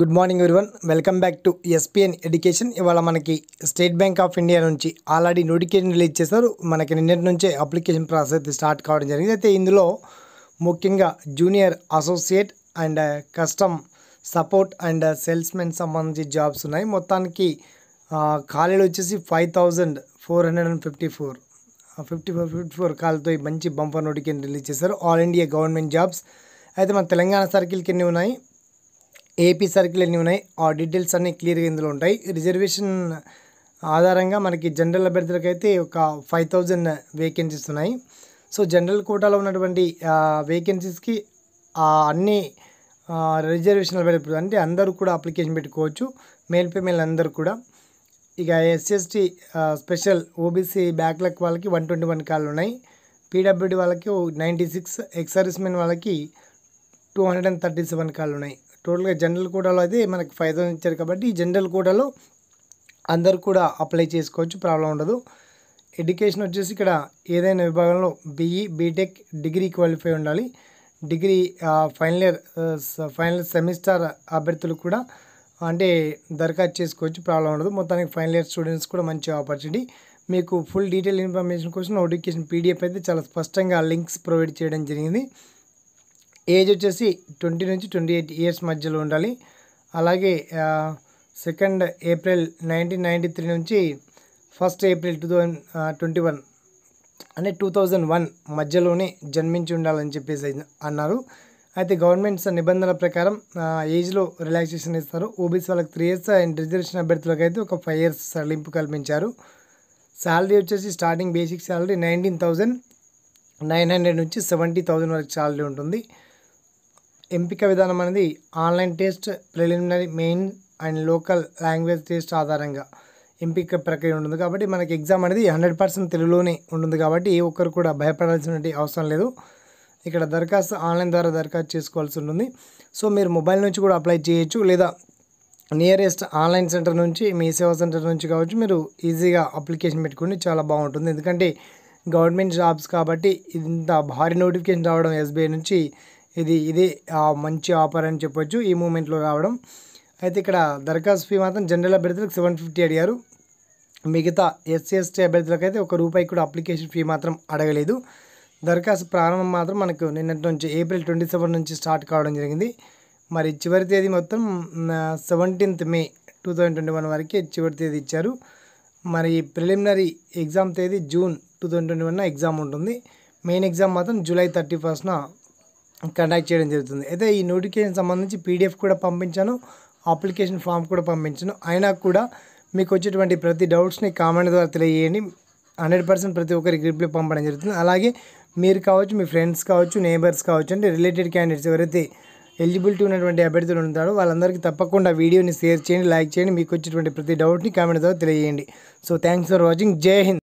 good morning everyone welcome back to SPN education ఇవాళ మనకి State Bank of India నుంచి already notification release చేశారు మనకి నిన్నటి నుంచే అప్లికేషన్ ప్రాసెస్ అయితే స్టార్ట్ కావడం జరిగింది అయితే ఇందులో ముఖ్యంగా junior associate and custom support and salesmen సంబంధించి జాబ్స్ ఉన్నాయి మొత్తానికి ఖాళీలు వచ్చేసి five thousand four hundred and fifty four fifty four fifty four కాల్తో మంచి బంపర్ నోటిఫికేషన్ రిలీజ్ చేశారు ఆల్ ఇండియా గవర్నమెంట్ జాబ్స్ అయితే మన తెలంగాణ సర్కిల్కి ఎన్ని ఉన్నాయి ఏపీ సర్కిల్ ఎన్ని ఉన్నాయి ఆ డీటెయిల్స్ అన్నీ క్లియర్గా ఇందులో ఉంటాయి రిజర్వేషన్ ఆధారంగా మనకి జనరల్ అభ్యర్థులకు అయితే ఒక ఫైవ్ థౌజండ్ వేకెన్సీస్ ఉన్నాయి సో జనరల్ కోటాలో ఉన్నటువంటి వేకెన్సీస్కి అన్ని రిజర్వేషన్లు పెడతారు అంటే అందరూ కూడా అప్లికేషన్ పెట్టుకోవచ్చు మేల్ పేమెల్ అందరూ కూడా ఇక ఎస్ఎస్టీ స్పెషల్ ఓబీసీ బ్యాక్లక్ వాళ్ళకి వన్ ట్వంటీ వన్ కాళ్ళు ఉన్నాయి పీడబ్ల్యూడి వాళ్ళకి నైంటీ సిక్స్ ఎక్సర్విస్మెన్ వాళ్ళకి two hundred and thirty seven కాళ్ళు ఉన్నాయి టోటల్గా జనరల్ కూడాలో అదే మనకి ఫైదా ఇచ్చారు కాబట్టి ఈ జనరల్ కూడాలో అందరు కూడా అప్లై చేసుకోవచ్చు ప్రాబ్లం ఉండదు ఎడ్యుకేషన్ వచ్చేసి ఇక్కడ ఏదైనా విభాగంలో BE BTech e, degree qualify ఉండాలి degree final year final semester అభ్యర్థులు కూడా అంటే దరఖాస్తు చేసుకోవచ్చు ప్రాబ్లం ఉండదు మొత్తానికి ఫైనల్ ఇయర్ స్టూడెంట్స్ కూడా మంచి ఆపర్చునిటీ మీకు ఫుల్ డీటెయిల్ ఇన్ఫర్మేషన్ కోసం నోటిఫికేషన్ పీడిఎఫ్ అయితే చాలా స్పష్టంగా లింక్స్ ప్రొవైడ్ చేయడం జరిగింది ఏజ్ వచ్చేసి ట్వంటీ నుంచి ట్వంటీ ఎయిట్ ఇయర్స్ మధ్యలో ఉండాలి అలాగే second April nineteen ninety three నుంచి first April two thousand twenty one అంటే టూ థౌజండ్ వన్ మధ్యలోనే జన్మించి ఉండాలని చెప్పేసి అన్నారు అయితే గవర్నమెంట్ నిబంధనల ప్రకారం ఏజ్లో రిలాక్సేషన్ ఇస్తారు ఓబీసీ వాళ్ళకి త్రీ ఇయర్స్ అండ్ రిజర్వేషన్ అభ్యర్థులకు అయితే ఒక ఫైవ్ ఇయర్స్ సడలింపు కల్పించారు శాలరీ వచ్చేసి starting basic salary nineteen thousand nine hundred నుంచి సెవెంటీ థౌజండ్ వరకు శాలరీ ఉంటుంది ఎంపిక విధానం అనేది online test preliminary main and local language test ఆధారంగా ఎంపిక ప్రక్రియ ఉంటుంది కాబట్టి మనకి ఎగ్జామ్ అనేది హండ్రెడ్ పర్సెంట్ తెలుగులోనే ఉంటుంది కాబట్టి ఏ ఒక్కరు కూడా భయపడాల్సిన అవసరం లేదు ఇక్కడ దరఖాస్తు ఆన్లైన్ ద్వారా దరఖాస్తు చేసుకోవాల్సి ఉంటుంది సో మీరు మొబైల్ నుంచి కూడా అప్లై చేయొచ్చు లేదా నియరెస్ట్ ఆన్లైన్ సెంటర్ నుంచి మీ సేవా సెంటర్ నుంచి కావచ్చు మీరు ఈజీగా అప్లికేషన్ పెట్టుకుని చాలా బాగుంటుంది ఎందుకంటే గవర్నమెంట్ జాబ్స్ కాబట్టి ఇంత భారీ నోటిఫికేషన్ రావడం ఎస్బీఐ నుంచి ఇది ఇదే మంచి ఆఫర్ అని చెప్పొచ్చు ఈ మూమెంట్లో రావడం అయితే ఇక్కడ దరఖాస్తు ఫీ మాత్రం జనరల్ అభ్యర్థులకు సెవెన్ ఫిఫ్టీ అడిగారు మిగతా ఎస్సీ ఎస్టీ అభ్యర్థులకు అయితే ఒక రూపాయి కూడా అప్లికేషన్ ఫీ మాత్రం అడగలేదు దరఖాస్తు ప్రారంభం మాత్రం మనకు నిన్నటి నుంచి ఏప్రిల్ ట్వంటీ సెవెన్ నుంచి స్టార్ట్ కావడం జరిగింది మరి చివరి తేదీ మొత్తం seventeenth May two thousand twenty one చివరి తేదీ ఇచ్చారు మరి ప్రిలిమినరీ ఎగ్జామ్ తేదీ June two twenty one exam ఉంటుంది మెయిన్ ఎగ్జామ్ మాత్రం జూలై థర్టీ ఫస్ట్న కండక్ట్ చేయడం జరుగుతుంది అయితే ఈ నోటిఫికేషన్ సంబంధించి పీడిఎఫ్ కూడా పంపించాను అప్లికేషన్ ఫామ్ కూడా పంపించాను అయినా కూడా మీకు వచ్చేటువంటి ప్రతి డౌట్స్ని కామెంట్ ద్వారా తెలియజేయండి హండ్రెడ్ పర్సెంట్ ప్రతి ఒక్కరి గ్రూప్లో పంపడం జరుగుతుంది అలాగే మీరు కావచ్చు మీ ఫ్రెండ్స్ కావచ్చు నేబర్స్ కావచ్చు అంటే రిలేటెడ్ క్యాండిడేట్స్ ఎవరైతే ఎలిజిబిలిటీ ఉన్నటువంటి అభ్యర్థులు ఉంటారో వాళ్ళందరికీ తప్పకుండా వీడియోని షేర్ చేయండి లైక్ చేయండి మీకు వచ్చేటువంటి ప్రతి డౌట్ని కామెంట్ ద్వారా తెలియజేయండి సో థ్యాంక్స్ ఫర్ వాచింగ్ జై హింద్